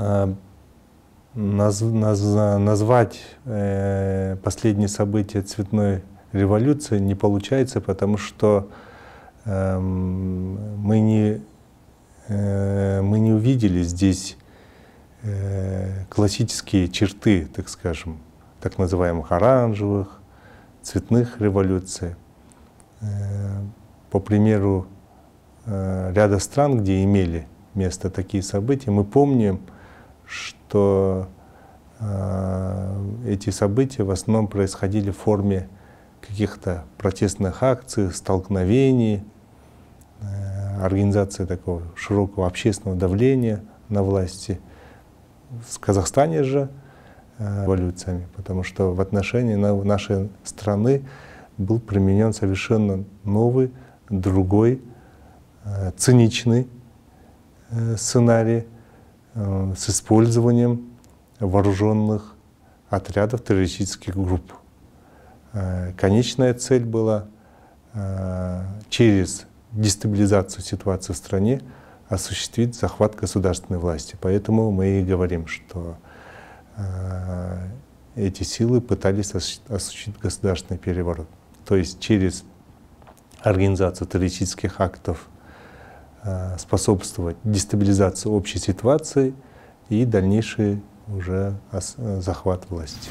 Э, наз, наз, назвать э, последние события цветной революции не получается, потому что э, мы, не, э, мы не увидели здесь э, классические черты, так скажем, так называемых оранжевых, цветных революций. Э, по примеру э, ряда стран, где имели место такие события, мы помним, э, что э, эти события в основном происходили в форме каких-то протестных акций, столкновений, э, организации такого широкого общественного давления на власти. В Казахстане же э, революциями, потому что в отношении нашей страны был применен совершенно новый, другой, циничный сценарий Э, с использованием вооруженных отрядов террористических групп. Э, конечная цель была э, через дестабилизацию ситуации в стране осуществить захват государственной власти. Поэтому мы и говорим, что эти силы пытались осуществить государственный переворот. То есть через организацию террористических актов – Э, способствовать дестабилизации общей ситуации и дальнейший уже э, захват власти.